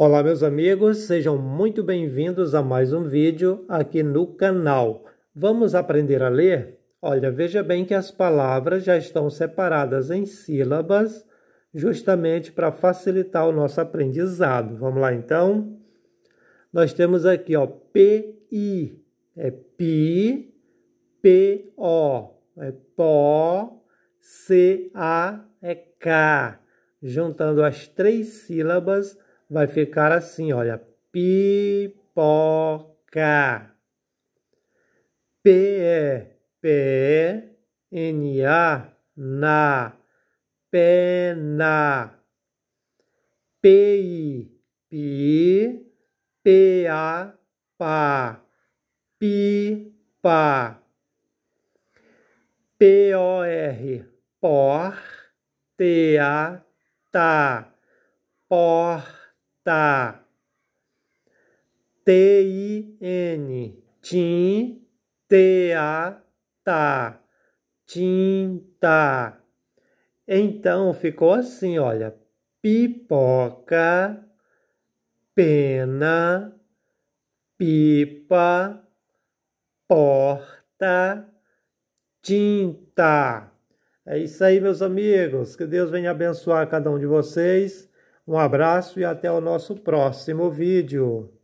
Olá meus amigos, sejam muito bem-vindos a mais um vídeo aqui no canal. Vamos aprender a ler? Olha, veja bem que as palavras já estão separadas em sílabas, justamente para facilitar o nosso aprendizado. Vamos lá então? Nós temos aqui, ó, i é PI, o é c a é K. Juntando as três sílabas, vai ficar assim, olha, pipoca. P E P -E N A na pena. P I pi P A pa pipa. P O R por T A ta por Tinta. Tá. T-I-N. Tin, T-A-T-A. Tinta. Então ficou assim, olha. Pipoca, pena, pipa, porta, tinta. É isso aí, meus amigos. Que Deus venha abençoar cada um de vocês. Um abraço e até o nosso próximo vídeo.